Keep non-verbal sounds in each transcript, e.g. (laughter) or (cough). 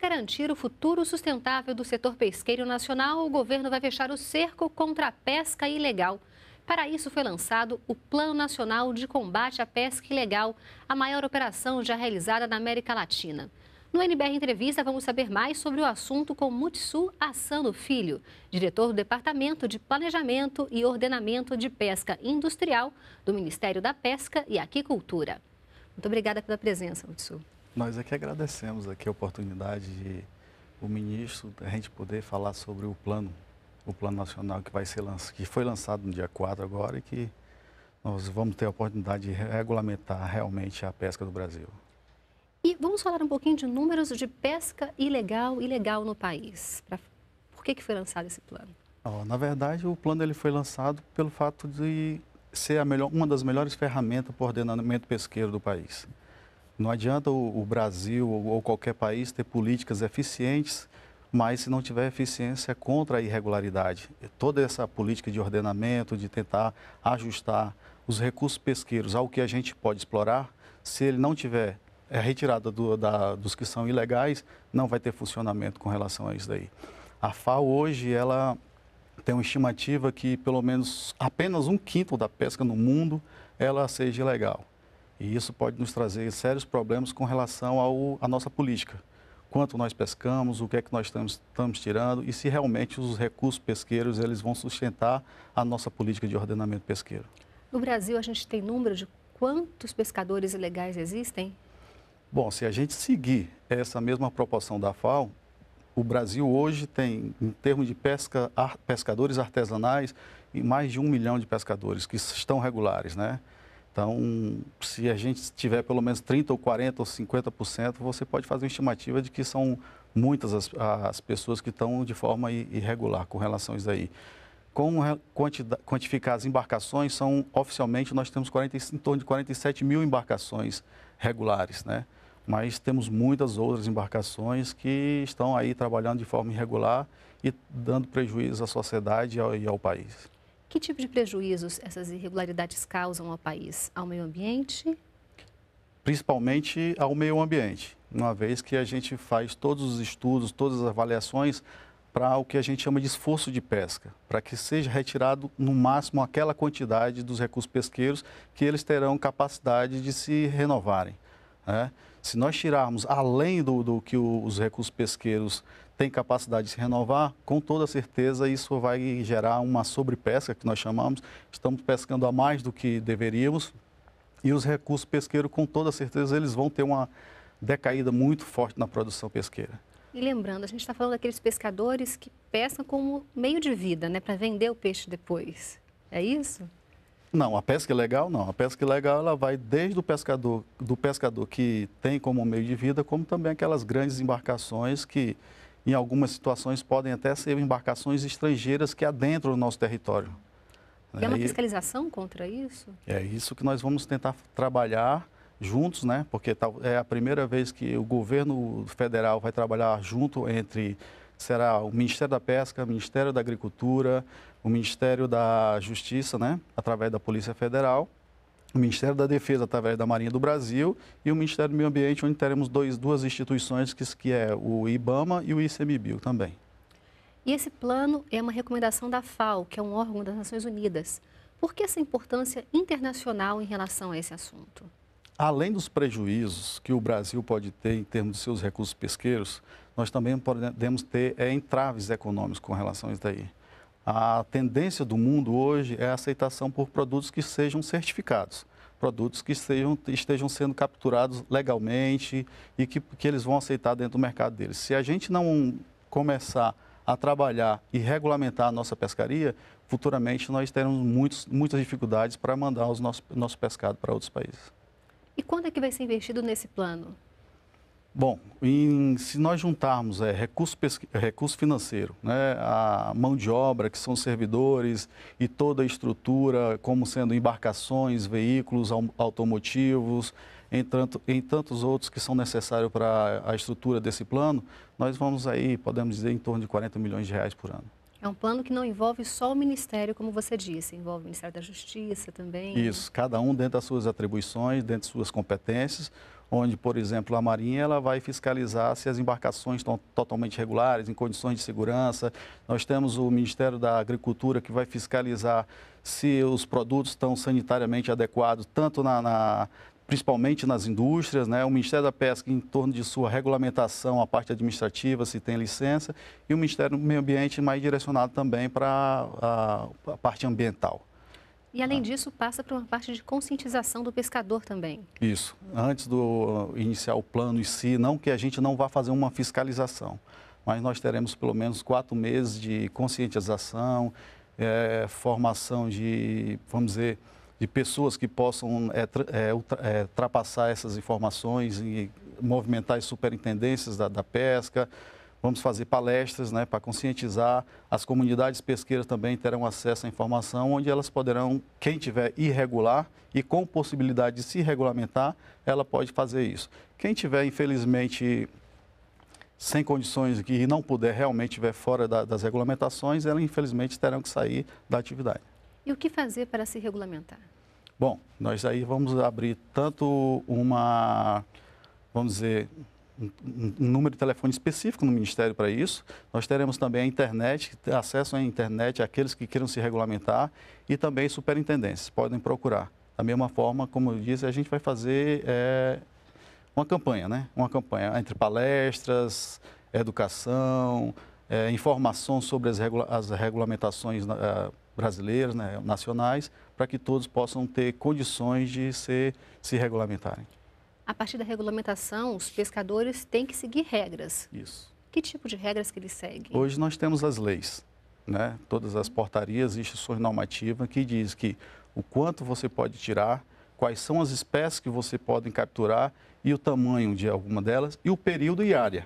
garantir o futuro sustentável do setor pesqueiro nacional, o governo vai fechar o cerco contra a pesca ilegal. Para isso foi lançado o Plano Nacional de Combate à Pesca Ilegal, a maior operação já realizada na América Latina. No NBR Entrevista, vamos saber mais sobre o assunto com Mutsu Assano Filho, diretor do Departamento de Planejamento e Ordenamento de Pesca Industrial do Ministério da Pesca e Aquicultura. Muito obrigada pela presença, Mutsu. Nós é que agradecemos aqui a oportunidade de o ministro, a gente poder falar sobre o plano, o plano nacional que vai ser lançado, que foi lançado no dia 4 agora e que nós vamos ter a oportunidade de regulamentar realmente a pesca do Brasil. E vamos falar um pouquinho de números de pesca ilegal e legal no país. Pra... Por que, que foi lançado esse plano? Oh, na verdade, o plano ele foi lançado pelo fato de ser melhor, uma das melhores ferramentas para o ordenamento pesqueiro do país. Não adianta o, o Brasil ou, ou qualquer país ter políticas eficientes, mas se não tiver eficiência é contra a irregularidade. Toda essa política de ordenamento, de tentar ajustar os recursos pesqueiros ao que a gente pode explorar, se ele não tiver é, retirada do, dos que são ilegais, não vai ter funcionamento com relação a isso daí. A FAO hoje, ela tem uma estimativa que pelo menos apenas um quinto da pesca no mundo, ela seja ilegal. E isso pode nos trazer sérios problemas com relação ao, à nossa política. Quanto nós pescamos, o que é que nós estamos, estamos tirando e se realmente os recursos pesqueiros eles vão sustentar a nossa política de ordenamento pesqueiro. No Brasil, a gente tem número de quantos pescadores ilegais existem? Bom, se a gente seguir essa mesma proporção da FAO, o Brasil hoje tem, em termos de pesca, pescadores artesanais, mais de um milhão de pescadores que estão regulares, né? Então, se a gente tiver pelo menos 30% ou 40% ou 50%, você pode fazer uma estimativa de que são muitas as, as pessoas que estão de forma irregular com relação a isso aí. Com quantificar as embarcações, são oficialmente nós temos 40, em torno de 47 mil embarcações regulares, né? Mas temos muitas outras embarcações que estão aí trabalhando de forma irregular e dando prejuízo à sociedade e ao, e ao país. Que tipo de prejuízos essas irregularidades causam ao país, ao meio ambiente? Principalmente ao meio ambiente, uma vez que a gente faz todos os estudos, todas as avaliações para o que a gente chama de esforço de pesca, para que seja retirado no máximo aquela quantidade dos recursos pesqueiros que eles terão capacidade de se renovarem. Né? Se nós tirarmos além do, do que os recursos pesqueiros tem capacidade de se renovar, com toda certeza isso vai gerar uma sobrepesca, que nós chamamos. Estamos pescando a mais do que deveríamos e os recursos pesqueiros, com toda certeza, eles vão ter uma decaída muito forte na produção pesqueira. E lembrando, a gente está falando daqueles pescadores que pescam como meio de vida, né, para vender o peixe depois. É isso? Não, a pesca ilegal não. A pesca ilegal ela vai desde o pescador, do pescador que tem como meio de vida, como também aquelas grandes embarcações que em algumas situações, podem até ser embarcações estrangeiras que adentram o nosso território. Né? É uma fiscalização contra isso? É isso que nós vamos tentar trabalhar juntos, né? Porque é a primeira vez que o governo federal vai trabalhar junto entre será o Ministério da Pesca, o Ministério da Agricultura, o Ministério da Justiça, né? Através da Polícia Federal o Ministério da Defesa, através da Marinha do Brasil, e o Ministério do Meio Ambiente, onde teremos dois, duas instituições, que, que é o IBAMA e o ICMBio também. E esse plano é uma recomendação da FAO, que é um órgão das Nações Unidas. Por que essa importância internacional em relação a esse assunto? Além dos prejuízos que o Brasil pode ter em termos de seus recursos pesqueiros, nós também podemos ter é, entraves econômicos com relação a isso daí. A tendência do mundo hoje é a aceitação por produtos que sejam certificados produtos que estejam, estejam sendo capturados legalmente e que, que eles vão aceitar dentro do mercado deles. Se a gente não começar a trabalhar e regulamentar a nossa pescaria, futuramente nós teremos muitos, muitas dificuldades para mandar o nosso, nosso pescado para outros países. E quando é que vai ser investido nesse plano? Bom, em, se nós juntarmos é, recurso, recurso financeiro, né, a mão de obra, que são servidores, e toda a estrutura, como sendo embarcações, veículos automotivos, em, tanto, em tantos outros que são necessários para a estrutura desse plano, nós vamos aí, podemos dizer, em torno de 40 milhões de reais por ano. É um plano que não envolve só o Ministério, como você disse, envolve o Ministério da Justiça também. Isso, cada um dentro das suas atribuições, dentro das suas competências onde, por exemplo, a Marinha ela vai fiscalizar se as embarcações estão totalmente regulares, em condições de segurança. Nós temos o Ministério da Agricultura que vai fiscalizar se os produtos estão sanitariamente adequados, tanto na, na principalmente nas indústrias, né? o Ministério da Pesca em torno de sua regulamentação, a parte administrativa, se tem licença, e o Ministério do Meio Ambiente mais direcionado também para a, a parte ambiental. E além disso, passa por uma parte de conscientização do pescador também. Isso. Antes do eh, iniciar o plano em si, não que a gente não vá fazer uma fiscalização, mas nós teremos pelo menos quatro meses de conscientização, é, formação de, vamos dizer, de pessoas que possam é, eh, é, ultrapassar essas informações e movimentar as superintendências da, da pesca. Vamos fazer palestras né, para conscientizar. As comunidades pesqueiras também terão acesso à informação, onde elas poderão, quem tiver irregular e com possibilidade de se regulamentar, ela pode fazer isso. Quem tiver, infelizmente, sem condições e não puder realmente estiver fora da, das regulamentações, elas, infelizmente, terão que sair da atividade. E o que fazer para se regulamentar? Bom, nós aí vamos abrir tanto uma, vamos dizer, um, número de telefone específico no Ministério para isso. Nós teremos também a internet, acesso à internet aqueles que queiram se regulamentar e também superintendências, podem procurar. Da mesma forma, como eu disse, a gente vai fazer é, uma campanha, né? Uma campanha entre palestras, educação, é, informação sobre as, regula as regulamentações é, brasileiras, né, nacionais, para que todos possam ter condições de se se regulamentarem a partir da regulamentação, os pescadores têm que seguir regras. Isso. Que tipo de regras que eles seguem? Hoje nós temos as leis, né? todas as portarias e instituições normativas que diz que o quanto você pode tirar, quais são as espécies que você pode capturar e o tamanho de alguma delas e o período e área.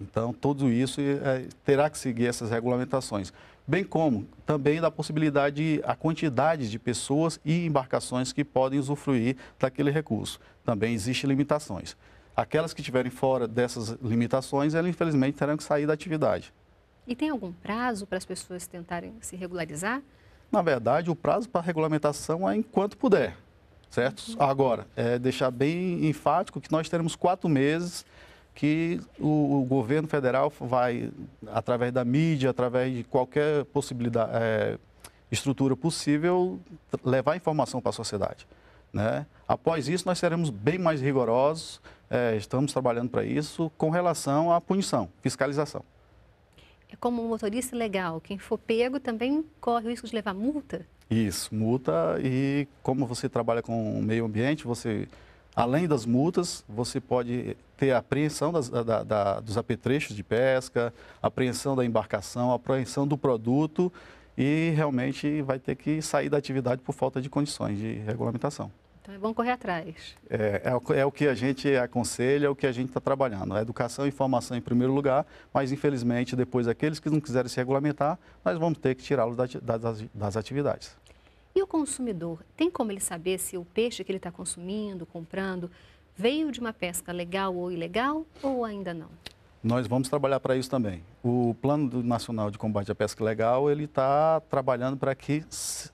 Então, tudo isso é, terá que seguir essas regulamentações bem como também da possibilidade, a quantidade de pessoas e embarcações que podem usufruir daquele recurso. Também existem limitações. Aquelas que estiverem fora dessas limitações, elas infelizmente terão que sair da atividade. E tem algum prazo para as pessoas tentarem se regularizar? Na verdade, o prazo para regulamentação é enquanto puder, certo? Uhum. Agora, é deixar bem enfático que nós teremos quatro meses que o, o, governo federal vai, através da mídia, através de qualquer possibilidade, é, estrutura possível, levar informação para a sociedade. Né? Após isso, nós seremos bem mais rigorosos, é, estamos trabalhando para isso, com relação à punição, fiscalização. É como um motorista legal, quem for pego também corre o risco de levar multa? Isso, multa e como você trabalha com o meio ambiente, você Além das multas, você pode ter a apreensão das, da, da, dos apetrechos de pesca, apreensão da embarcação, apreensão do produto e realmente vai ter que sair da atividade por falta de condições de regulamentação. Então é bom correr atrás. É, é, é o que a gente aconselha, é o que a gente está trabalhando. A educação e formação em primeiro lugar, mas infelizmente depois aqueles que não quiserem se regulamentar, nós vamos ter que tirá-los das, das atividades. E o consumidor, tem como ele saber se o peixe que ele está consumindo, comprando, veio de uma pesca legal ou ilegal ou ainda não? Nós vamos trabalhar para isso também. O Plano Nacional de Combate à Pesca Ilegal, ele está trabalhando para que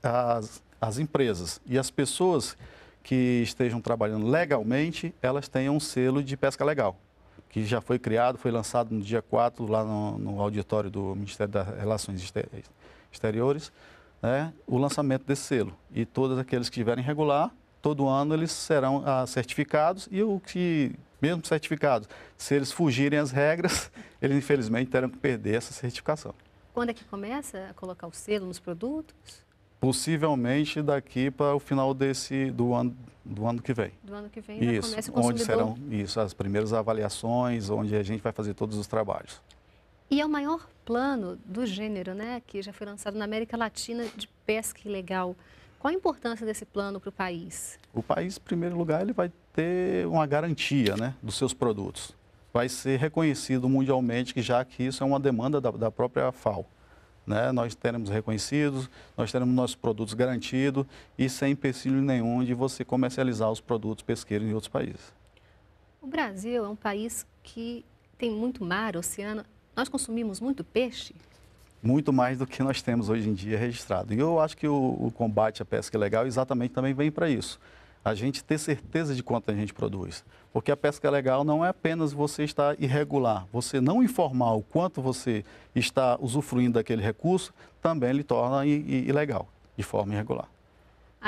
as, as empresas e as pessoas que estejam trabalhando legalmente, elas tenham um selo de pesca legal, que já foi criado, foi lançado no dia 4, lá no, no auditório do Ministério das Relações Exteriores né, o lançamento desse selo. E todos aqueles que estiverem regular, todo ano eles serão ah, certificados e o que, mesmo certificados, se eles fugirem às regras, (laughs) eles infelizmente terão que perder essa certificação. Quando é que começa a colocar o selo nos produtos? Possivelmente daqui para o final desse do ano do ano que vem. Do ano que vem, isso, começa o consumidor. onde serão isso as primeiras avaliações, onde a gente vai fazer todos os trabalhos. E é o maior plano do gênero, né, que já foi lançado na América Latina de pesca ilegal. Qual a importância desse plano para o país? O país, em primeiro lugar, ele vai ter uma garantia né, dos seus produtos. Vai ser reconhecido mundialmente, que já que isso é uma demanda da, da própria FAO. Né? Nós teremos reconhecidos, nós teremos nossos produtos garantidos e sem empecilho nenhum de você comercializar os produtos pesqueiros em outros países. O Brasil é um país que tem muito mar, oceano. Nós consumimos muito peixe? Muito mais do que nós temos hoje em dia registrado. E eu acho que o, o combate à pesca ilegal exatamente também vem para isso. A gente ter certeza de quanto a gente produz. Porque a pesca legal não é apenas você estar irregular. Você não informar o quanto você está usufruindo daquele recurso também lhe torna ilegal, de forma irregular.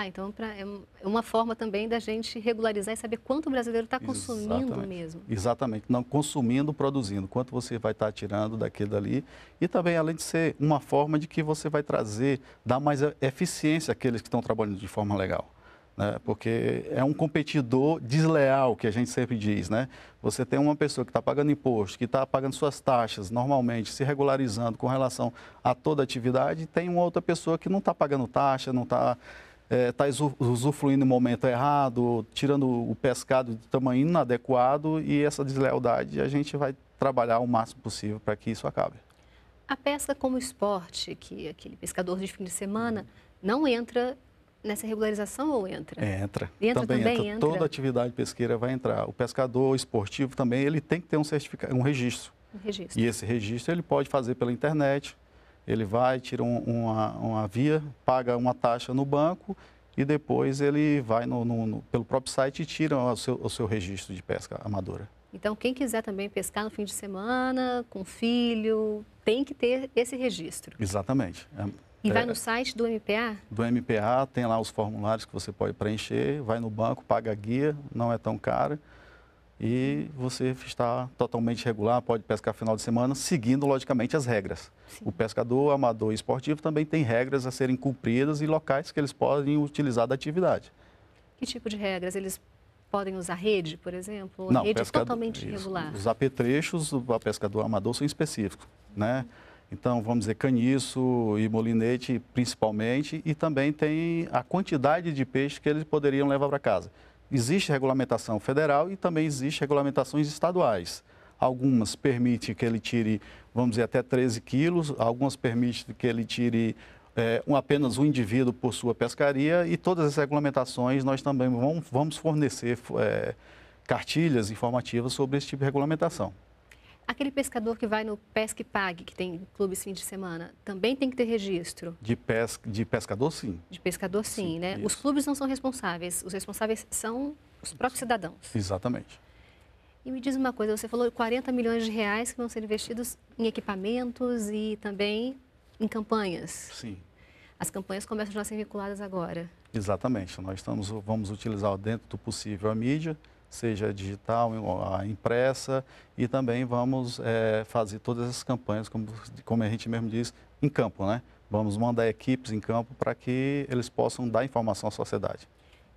Ah, então pra, é, é uma forma também da gente regularizar e saber quanto o brasileiro está consumindo Exatamente. mesmo. Exatamente, não consumindo, produzindo, quanto você vai estar tá tirando daquilo ali. E também, além de ser uma forma de que você vai trazer, dar mais eficiência àqueles que estão trabalhando de forma legal. Né? Porque é um competidor desleal, que a gente sempre diz, né? Você tem uma pessoa que está pagando imposto, que está pagando suas taxas normalmente, se regularizando com relação a toda atividade, e tem uma outra pessoa que não está pagando taxa, não está está é, tá usufruindo no momento errado, tirando o pescado de tamanho inadequado e essa deslealdade a gente vai trabalhar o máximo possível para que isso acabe. A pesca como esporte, que aquele pescador de fim de semana não entra nessa regularização ou entra? Entra. Entra também, também entra. entra. Toda atividade pesqueira vai entrar. O pescador esportivo também, ele tem que ter um certificado, um registro. Um registro. E esse registro ele pode fazer pela internet, ele vai, tira um, uma, uma via, paga uma taxa no banco e depois ele vai no, no, no, pelo próprio site e tira o seu, o seu registro de pesca amadora. Então, quem quiser também pescar no fim de semana, com filho, tem que ter esse registro. Exatamente. É, e vai é, no site do MPA? Do MPA, tem lá os formulários que você pode preencher, vai no banco, paga a guia, não é tão caro e você está totalmente regular, pode pescar final de semana, seguindo logicamente as regras. Sim. O pescador amador e esportivo também tem regras a serem cumpridas e locais que eles podem utilizar da atividade. Que tipo de regras? Eles podem usar rede, por exemplo? Ou Não, rede pescador, totalmente isso, regular? Os apetrechos para pescador amador são específicos, uhum. né? Então, vamos dizer, caniço e molinete principalmente, e também tem a quantidade de peixe que eles poderiam levar para casa. Existe regulamentação federal e também existe regulamentações estaduais. Algumas permitem que ele tire, vamos dizer, até 13 quilos, algumas permitem que ele tire é, um, apenas um indivíduo por sua pescaria e todas as regulamentações nós também vamos, vamos fornecer é, cartilhas informativas sobre esse tipo de regulamentação. Aquele pescador que vai no Pesque Pague, que tem clube fim de semana, também tem que ter registro? De, pesca, de pescador, sim. De pescador, sim, sim né? Isso. Os clubes não são responsáveis, os responsáveis são os próprios cidadãos. Exatamente. E me diz uma coisa, você falou 40 milhões de reais que vão ser investidos em equipamentos e também em campanhas. Sim. As campanhas começam já a ser vinculadas agora. Exatamente. Nós estamos, vamos utilizar dentro do possível a mídia, seja digital, a impressa, e também vamos é, fazer todas essas campanhas, como, como a gente mesmo diz, em campo, né? Vamos mandar equipes em campo para que eles possam dar informação à sociedade.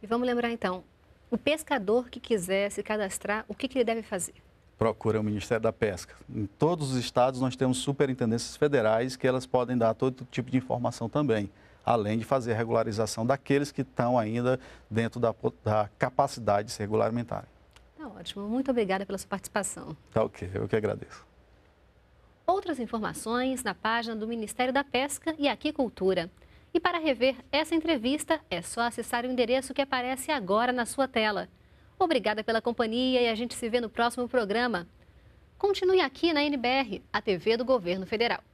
E vamos lembrar então, o pescador que quiser se cadastrar, o que, que ele deve fazer? Procura o Ministério da Pesca. Em todos os estados nós temos superintendências federais que elas podem dar todo tipo de informação também além de fazer a regularização daqueles que estão ainda dentro da, da capacidade de se regulamentarem. Tá ótimo. Muito obrigada pela sua participação. Tá ok. Eu que agradeço. Outras informações na página do Ministério da Pesca e Aquicultura. E para rever essa entrevista, é só acessar o endereço que aparece agora na sua tela. Obrigada pela companhia e a gente se vê no próximo programa. Continue aqui na NBR, a TV do Governo Federal.